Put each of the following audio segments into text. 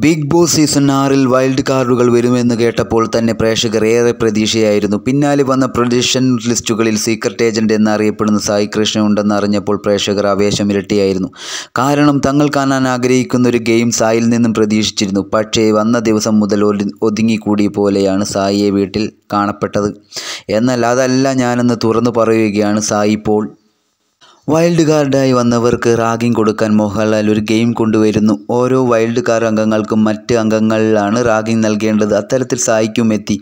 big Boss season ആറിൽ wild കാർഡുകൾ വരുമെന്ന് കേട്ടപ്പോൾ തന്നെ പ്രേക്ഷകർ ഏറെ പ്രതീക്ഷയായിരുന്നു പിന്നാലെ വന്ന പ്രൊഡിഷൻ ലിസ്റ്റുകളിൽ സീക്രട്ട് ഏജൻറ് എന്നറിയപ്പെടുന്ന സായി കൃഷ്ണ ഉണ്ടെന്ന് അറിഞ്ഞപ്പോൾ പ്രേക്ഷകർ ആവേശമിരട്ടിയായിരുന്നു കാരണം തങ്ങൾ കാണാൻ ആഗ്രഹിക്കുന്ന ഒരു ഗെയിം സായിൽ നിന്നും പ്രതീക്ഷിച്ചിരുന്നു പക്ഷേ വന്ന ദിവസം മുതൽ ഒതുങ്ങിക്കൂടിയ പോലെയാണ് സായിയെ വീട്ടിൽ കാണപ്പെട്ടത് എന്നാൽ അതല്ല ഞാനെന്ന് തുറന്നു പറയുകയാണ് സായി ഇപ്പോൾ വൈൽഡ് കാർഡായി വന്നവർക്ക് റാഗിംഗ് കൊടുക്കാൻ മോഹൻലാൽ ഒരു ഗെയിം കൊണ്ടുവരുന്നു ഓരോ വൈൽഡ് കാർഡ് അംഗങ്ങൾക്കും മറ്റ് അംഗങ്ങളിലാണ് റാങ്കിംഗ് നൽകേണ്ടത് അത്തരത്തിൽ സായിക്കും എത്തി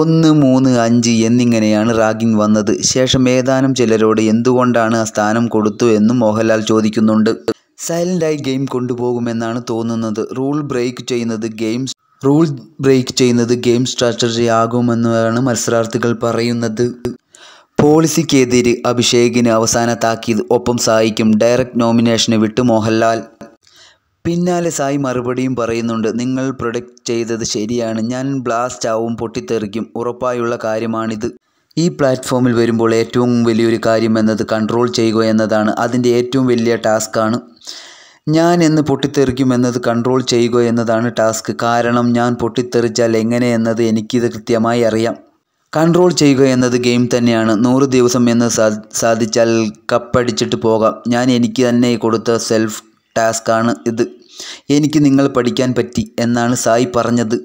ഒന്ന് മൂന്ന് അഞ്ച് എന്നിങ്ങനെയാണ് റാങ്കിംഗ് വന്നത് ശേഷം ഏതാനും ചിലരോട് എന്തുകൊണ്ടാണ് ആ സ്ഥാനം കൊടുത്തു എന്നും മോഹൻലാൽ ചോദിക്കുന്നുണ്ട് സൈലൻ്റായി ഗെയിം കൊണ്ടുപോകുമെന്നാണ് തോന്നുന്നത് റൂൾ ബ്രേക്ക് ചെയ്യുന്നത് ഗെയിംസ് റൂൾ ബ്രേക്ക് ചെയ്യുന്നത് ഗെയിം സ്ട്രാറ്റജി ആകുമെന്നാണ് മത്സരാർത്ഥികൾ പറയുന്നത് പോളിസിക്കെതിര് അഭിഷേകിന് അവസാന താക്കീത് ഒപ്പം സായിക്കും ഡയറക്റ്റ് നോമിനേഷന് വിട്ടു മോഹൻലാൽ പിന്നാലെ സായി മറുപടിയും പറയുന്നുണ്ട് നിങ്ങൾ പ്രൊഡക്റ്റ് ചെയ്തത് ശരിയാണ് ഞാൻ ബ്ലാസ്റ്റ് ആവും പൊട്ടിത്തെറിക്കും ഉറപ്പായുള്ള കാര്യമാണിത് ഈ പ്ലാറ്റ്ഫോമിൽ വരുമ്പോൾ ഏറ്റവും വലിയൊരു കാര്യം എന്നത് കൺട്രോൾ ചെയ്യുക എന്നതാണ് അതിൻ്റെ ഏറ്റവും വലിയ ടാസ്ക്കാണ് ഞാൻ എന്ന് പൊട്ടിത്തെറിക്കും എന്നത് കൺട്രോൾ ചെയ്യുക എന്നതാണ് ടാസ്ക് കാരണം ഞാൻ പൊട്ടിത്തെറിച്ചാൽ എങ്ങനെ എനിക്കിത് കൃത്യമായി അറിയാം കൺട്രോൾ ചെയ്യുക എന്നത് ഗെയിം തന്നെയാണ് നൂറ് ദിവസം എന്ന് സാധിച്ചാൽ കപ്പടിച്ചിട്ട് പോകാം ഞാൻ എനിക്ക് തന്നെ കൊടുത്ത സെൽഫ് ടാസ്ക്കാണ് ഇത് എനിക്ക് നിങ്ങൾ പഠിക്കാൻ പറ്റി എന്നാണ് സായി പറഞ്ഞത്